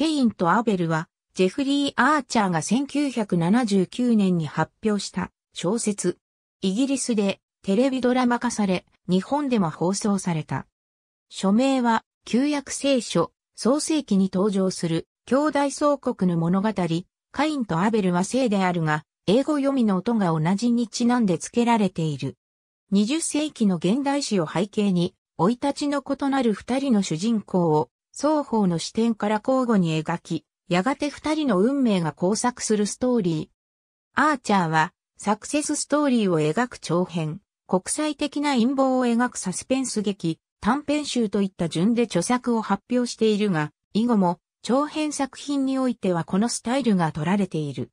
ケインとアベルは、ジェフリー・アーチャーが1979年に発表した小説。イギリスでテレビドラマ化され、日本でも放送された。署名は、旧約聖書、創世記に登場する、兄弟創国の物語、カインとアベルは聖であるが、英語読みの音が同じにちなんで付けられている。20世紀の現代史を背景に、老いたちの異なる二人の主人公を双方の視点から交互に描き、やがて二人の運命が交錯するストーリー。アーチャーは、サクセスストーリーを描く長編、国際的な陰謀を描くサスペンス劇、短編集といった順で著作を発表しているが、以後も長編作品においてはこのスタイルが取られている。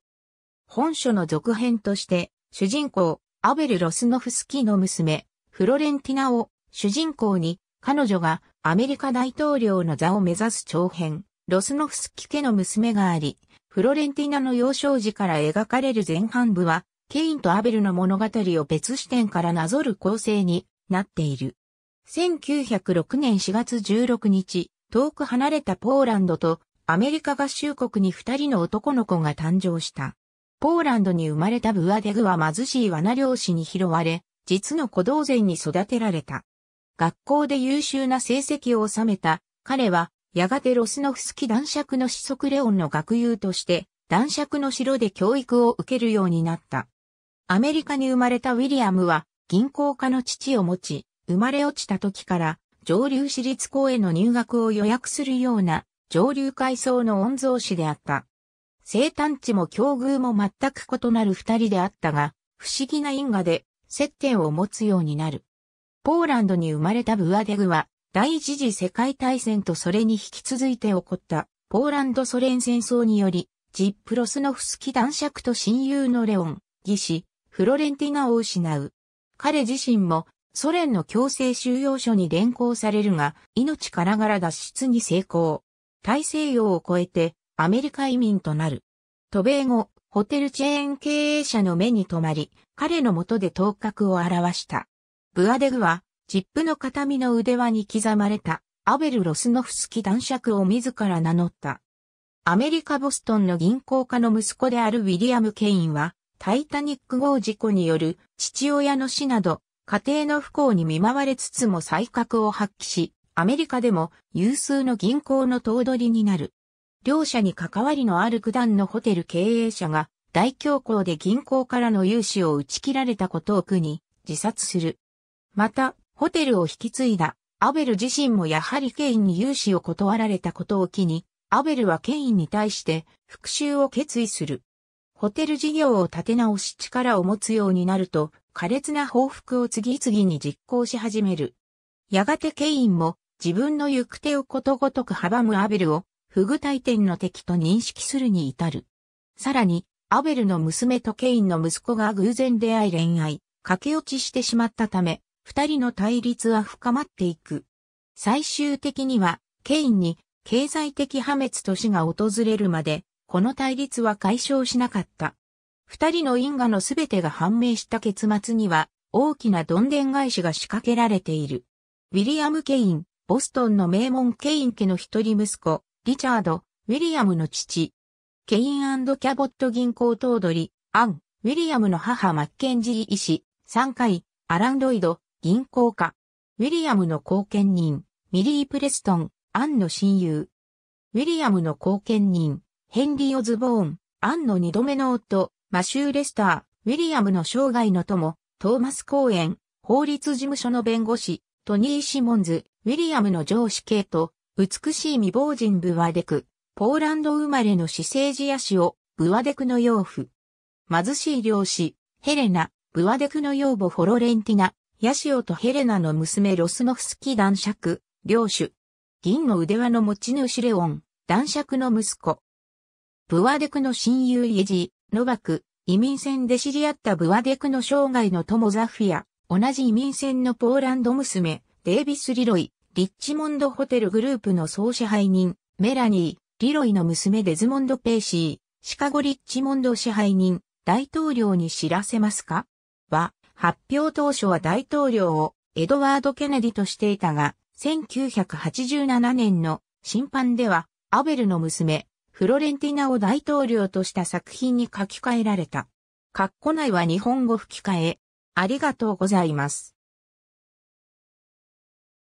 本書の続編として、主人公、アベル・ロスノフスキーの娘、フロレンティナを主人公に彼女がアメリカ大統領の座を目指す長編、ロスノフスキ家の娘があり、フロレンティナの幼少時から描かれる前半部は、ケインとアベルの物語を別視点からなぞる構成になっている。1906年4月16日、遠く離れたポーランドとアメリカ合衆国に二人の男の子が誕生した。ポーランドに生まれたブアデグは貧しい罠漁師に拾われ、実の子同然に育てられた。学校で優秀な成績を収めた彼は、やがてロスノフスキ男爵の子息レオンの学友として、男爵の城で教育を受けるようになった。アメリカに生まれたウィリアムは、銀行家の父を持ち、生まれ落ちた時から、上流私立校への入学を予約するような、上流階層の御曹司であった。生誕地も境遇も全く異なる二人であったが、不思議な因果で接点を持つようになる。ポーランドに生まれたブアデグは、第一次世界大戦とそれに引き続いて起こったポーランドソ連戦争により、ジップロスノフスキ男爵と親友のレオン、義士、フロレンティナを失う。彼自身もソ連の強制収容所に連行されるが、命からがら脱出に成功。大西洋を越えてアメリカ移民となる。渡米後、ホテルチェーン経営者の目に留まり、彼の下で頭角を現した。ブアデグは、チップの形見の腕輪に刻まれた、アベル・ロスノフスキ男爵を自ら名乗った。アメリカ・ボストンの銀行家の息子であるウィリアム・ケインは、タイタニック号事故による父親の死など、家庭の不幸に見舞われつつも才覚を発揮し、アメリカでも有数の銀行の頭取になる。両者に関わりのある九段のホテル経営者が大恐慌で銀行からの融資を打ち切られたことを苦に自殺する。また、ホテルを引き継いだ、アベル自身もやはりケインに融資を断られたことを機に、アベルはケインに対して復讐を決意する。ホテル事業を立て直し力を持つようになると、苛烈な報復を次々に実行し始める。やがてケインも自分の行く手をことごとく阻むアベルを不具体点の敵と認識するに至る。さらに、アベルの娘とケインの息子が偶然出会い恋愛、駆け落ちしてしまったため、二人の対立は深まっていく。最終的には、ケインに経済的破滅と死が訪れるまで、この対立は解消しなかった。二人の因果のすべてが判明した結末には、大きなどんでん返しが仕掛けられている。ウィリアム・ケイン、ボストンの名門ケイン家の一人息子、リチャード、ウィリアムの父。ケインキャボット銀行頭取、アン、ウィリアムの母マッケンジー医師、3回、アラン・ロイド、銀行家。ウィリアムの後見人、ミリー・プレストン、アンの親友。ウィリアムの後見人、ヘンリー・オズボーン、アンの二度目の夫、マシュー・レスター、ウィリアムの生涯の友、トーマス・コーエン、法律事務所の弁護士、トニー・シモンズ、ウィリアムの上司系と、美しい未亡人ブワデク、ポーランド生まれの私生児ヤシを、ブワデクの養父。貧しい漁師、ヘレナ、ブワデクの養母フォロレンティナ、ヤシオとヘレナの娘ロスノフスキ男爵、領主。銀の腕輪の持ち主レオン、男爵の息子。ブワデクの親友イエジ、ノバク、移民船で知り合ったブワデクの生涯の友ザフィア、同じ移民船のポーランド娘、デイビス・リロイ、リッチモンドホテルグループの総支配人、メラニー、リロイの娘デズモンド・ペーシー、シカゴ・リッチモンド支配人、大統領に知らせますかは、発表当初は大統領をエドワード・ケネディとしていたが、1987年の審判では、アベルの娘、フロレンティナを大統領とした作品に書き換えられた。括弧内は日本語吹き替え。ありがとうございます。